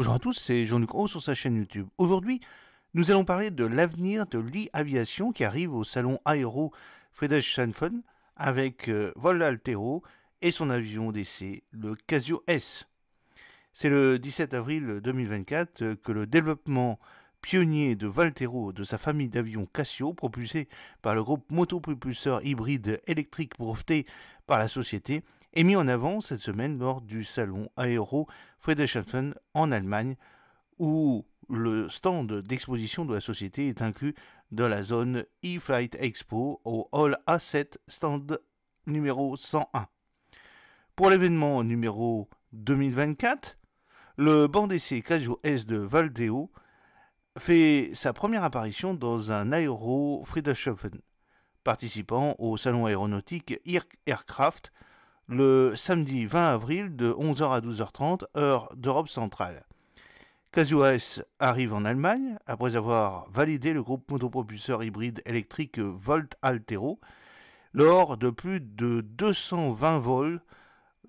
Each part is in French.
Bonjour à tous, c'est Jean-Luc sur sa chaîne YouTube. Aujourd'hui, nous allons parler de l'avenir de l'e-aviation qui arrive au salon aéro Friedrichshafen avec euh, Volaltero et son avion d'essai, le Casio S. C'est le 17 avril 2024 que le développement pionnier de Valtero de sa famille d'avions Casio, propulsé par le groupe motopropulseur hybride électrique breveté par la société, est mis en avant cette semaine lors du salon Aéro Friedrichshafen en Allemagne, où le stand d'exposition de la société est inclus dans la zone E-Flight Expo au Hall A7, stand numéro 101. Pour l'événement numéro 2024, le banc d'essai Casio S de Valdeo fait sa première apparition dans un aéro Friedrichshafen, participant au salon aéronautique iRk Aircraft le samedi 20 avril de 11h à 12h30, heure d'Europe centrale. AS arrive en Allemagne après avoir validé le groupe motopropulseur hybride électrique Volt Altero lors de plus de 220 vols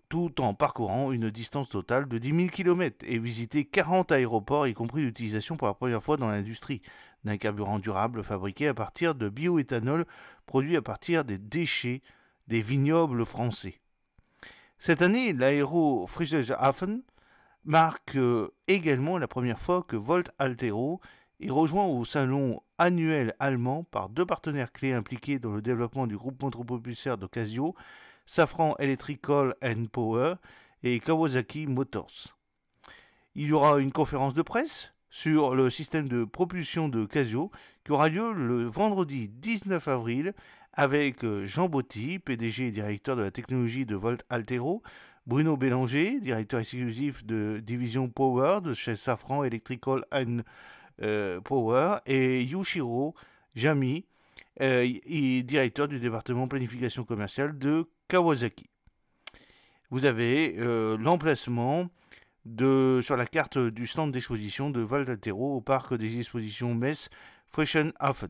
tout en parcourant une distance totale de 10 000 km et visité 40 aéroports, y compris l'utilisation pour la première fois dans l'industrie d'un carburant durable fabriqué à partir de bioéthanol produit à partir des déchets des vignobles français. Cette année, l'aéro Hafen marque euh, également la première fois que Volt Altero est rejoint au salon annuel allemand par deux partenaires clés impliqués dans le développement du groupe populaire de Casio, Safran Electrical Power et Kawasaki Motors. Il y aura une conférence de presse sur le système de propulsion de Casio qui aura lieu le vendredi 19 avril avec euh, Jean Botti, PDG et directeur de la technologie de Volt Altero, Bruno Bélanger, directeur exclusif de division Power de chez Safran Electrical and euh, Power, et Yushiro Jami, euh, directeur du département planification commerciale de Kawasaki. Vous avez l'emplacement de, sur la carte du stand d'exposition de Volt Altero au parc des expositions Metz Frischenhafen.